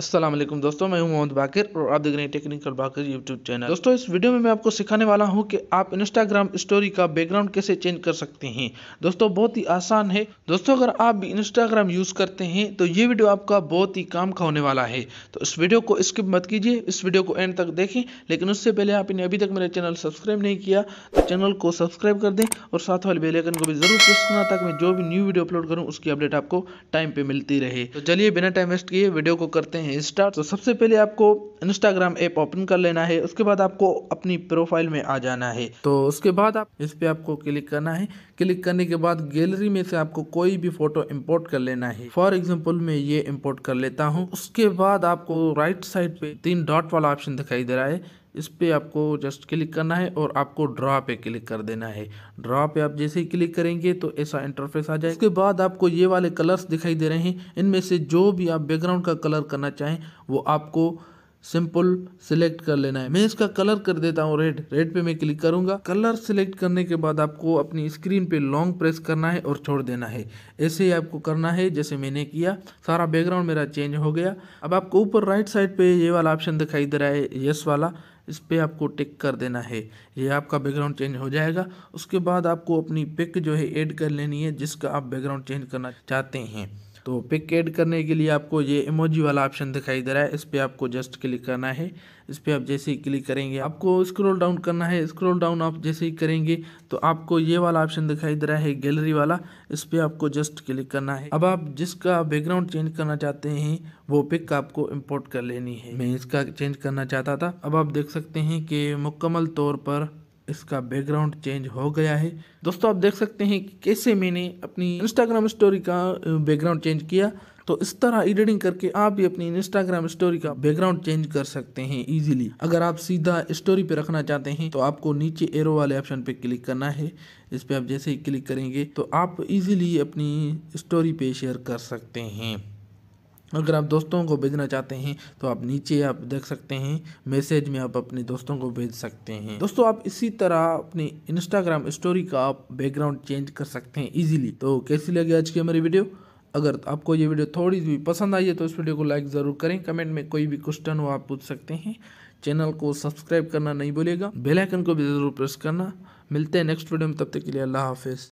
असलम दोस्तों मैं हूं मोहम्मद बाकिर और आप देख रहे हैं टेक्निकल बाकर यूट्यूब चैनल दोस्तों इस वीडियो में मैं आपको सिखाने वाला हूं कि आप इंस्टाग्राम स्टोरी का बैकग्राउंड कैसे चेंज कर सकते हैं दोस्तों बहुत ही आसान है दोस्तों अगर आप भी इंस्टाग्राम यूज़ करते हैं तो ये वीडियो आपका बहुत ही काम का होने वाला है तो इस वीडियो को स्किप मत कीजिए इस वीडियो को एंड तक देखें लेकिन उससे पहले आपने अभी तक मेरे चैनल सब्सक्राइब नहीं किया तो चैनल को सब्सक्राइब कर दें और साथ वाले बेलाइकन को भी जरूर प्रेस करना ताकि मैं जो भी न्यू वीडियो अपलोड करूँ उसकी अपडेट आपको टाइम पर मिलती रहे तो चलिए बिना टाइम वेस्ट किए वीडियो को करते हैं हैं स्टार्ट तो सबसे पहले आपको इंस्टाग्राम ऐप ओपन कर लेना है उसके बाद आपको अपनी प्रोफाइल में आ जाना है तो उसके बाद आप इस पर आपको क्लिक करना है क्लिक करने के बाद गैलरी में से आपको कोई भी फोटो इम्पोर्ट कर लेना है फॉर एग्जाम्पल मैं ये इम्पोर्ट कर लेता हूँ उसके बाद आपको राइट साइड पे तीन डॉट वाला ऑप्शन दिखाई दे रहा है इस पर आपको जस्ट क्लिक करना है और आपको ड्रा पे क्लिक कर देना है ड्रा पे आप जैसे ही क्लिक करेंगे तो ऐसा इंटरफेस आ जाए इसके बाद आपको ये वाले कलर्स दिखाई दे रहे हैं इनमें से जो भी आप बैकग्राउंड का कलर करना चाहें वो आपको सिंपल सिलेक्ट कर लेना है मैं इसका कलर कर देता हूँ रेड रेड पे मैं क्लिक करूंगा कलर सिलेक्ट करने के बाद आपको अपनी स्क्रीन पे लॉन्ग प्रेस करना है और छोड़ देना है ऐसे ही आपको करना है जैसे मैंने किया सारा बैकग्राउंड मेरा चेंज हो गया अब आपको ऊपर राइट साइड पे ये वाला ऑप्शन दिखाई दे रहा है यस वाला इस पर आपको टिक कर देना है ये आपका बैकग्राउंड चेंज हो जाएगा उसके बाद आपको अपनी पिक जो है ऐड कर लेनी है जिसका आप बैकग्राउंड चेंज करना चाहते हैं तो पिक ऐड करने के लिए आपको ये इमोजी वाला ऑप्शन दिखाई दे रहा है इस पर आपको जस्ट क्लिक करना है इस पर आप जैसे ही क्लिक करेंगे आपको स्क्रॉल डाउन करना है स्क्रॉल डाउन आप जैसे ही करेंगे तो आपको ये वाला ऑप्शन दिखाई दे रहा है गैलरी वाला इस पर आपको जस्ट क्लिक करना है अब आप जिसका बैकग्राउंड चेंज करना चाहते हैं वो पिक आपको इम्पोर्ट कर लेनी है मैं इसका चेंज करना चाहता था अब आप देख सकते हैं कि मुकम्मल तौर पर इसका बैकग्राउंड चेंज हो गया है दोस्तों आप देख सकते हैं कि कैसे मैंने अपनी इंस्टाग्राम स्टोरी का बैकग्राउंड चेंज किया तो इस तरह एडिटिंग करके आप भी अपनी इंस्टाग्राम स्टोरी का बैकग्राउंड चेंज कर सकते हैं इजीली अगर आप सीधा स्टोरी पे रखना चाहते हैं तो आपको नीचे एरो वाले ऑप्शन पे क्लिक करना है इस पर आप जैसे ही क्लिक करेंगे तो आप इजीली अपनी स्टोरी पे शेयर कर सकते हैं अगर आप दोस्तों को भेजना चाहते हैं तो आप नीचे आप देख सकते हैं मैसेज में आप अपने दोस्तों को भेज सकते हैं दोस्तों आप इसी तरह अपने इंस्टाग्राम स्टोरी का आप बैकग्राउंड चेंज कर सकते हैं इजीली तो कैसी लगी आज की हमारी वीडियो अगर आपको ये वीडियो थोड़ी भी पसंद आई है तो इस वीडियो को लाइक ज़रूर करें कमेंट में कोई भी क्वेश्चन हो आप पूछ सकते हैं चैनल को सब्सक्राइब करना नहीं भूलेगा बेलाइकन को भी ज़रूर प्रेस करना मिलते हैं नेक्स्ट वीडियो में तब तक के लिए अल्लाह हाफिज़